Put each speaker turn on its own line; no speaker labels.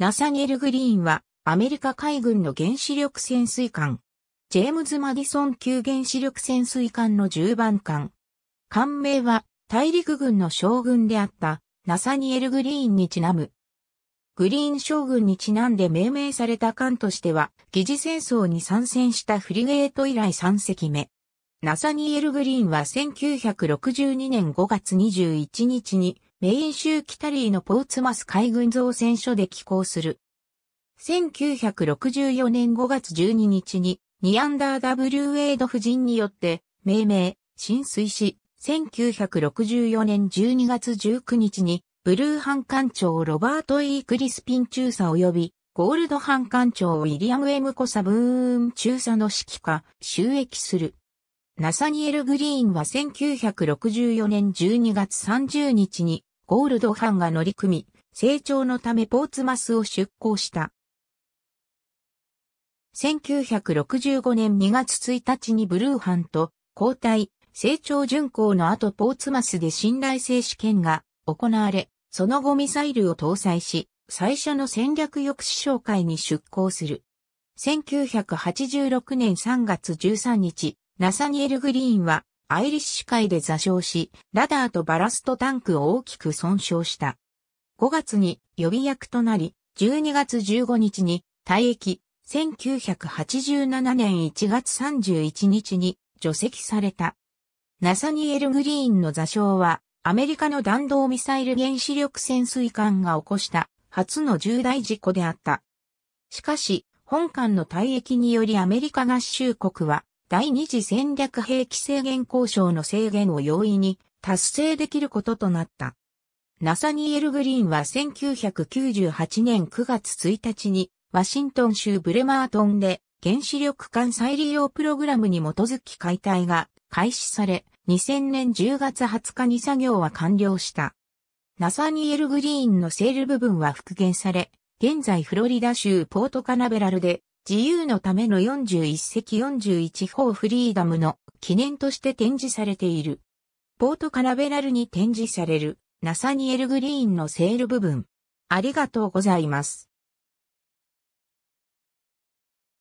ナサニエル・グリーンは、アメリカ海軍の原子力潜水艦。ジェームズ・マディソン級原子力潜水艦の10番艦。艦名は、大陸軍の将軍であった、ナサニエル・グリーンにちなむ。グリーン将軍にちなんで命名された艦としては、疑似戦争に参戦したフリゲート以来3隻目。ナサニエル・グリーンは1962年5月21日にメイン州キタリーのポーツマス海軍造船所で寄港する。1964年5月12日に、ニアンダー・ W・ ウェイド夫人によって、命名、浸水し、1964年12月19日に、ブルー班艦長ロバート・ E・ クリスピン中佐及び、ゴールド班艦長ウィリアム・ M・ コサブーン中佐の指揮下、収益する。ナサニエル・グリーンは1964年12月30日にゴールドファンが乗り組み、成長のためポーツマスを出港した。1965年2月1日にブルーハンと交代、成長巡航の後ポーツマスで信頼性試験が行われ、その後ミサイルを搭載し、最初の戦略抑止紹介に出港する。1986年3月13日、ナサニエル・グリーンはアイリッシュ海で座礁し、ラダーとバラストタンクを大きく損傷した。5月に予備役となり、12月15日に退役、1987年1月31日に除籍された。ナサニエル・グリーンの座礁は、アメリカの弾道ミサイル原子力潜水艦が起こした初の重大事故であった。しかし、本艦の退役によりアメリカ合衆国は第二次戦略兵器制限交渉の制限を容易に達成できることとなった。ナサニエル・グリーンは1998年9月1日にワシントン州ブレマートンで原子力艦再利用プログラムに基づき解体が開始され、2000年10月20日に作業は完了した。ナサニエル・グリーンのセール部分は復元され、現在フロリダ州ポートカナベラルで自由のための41隻41砲フリーダムの記念として展示されている。ポートカナベラルに展示されるナサニエル・グリーンのセール部分。ありがとうございます。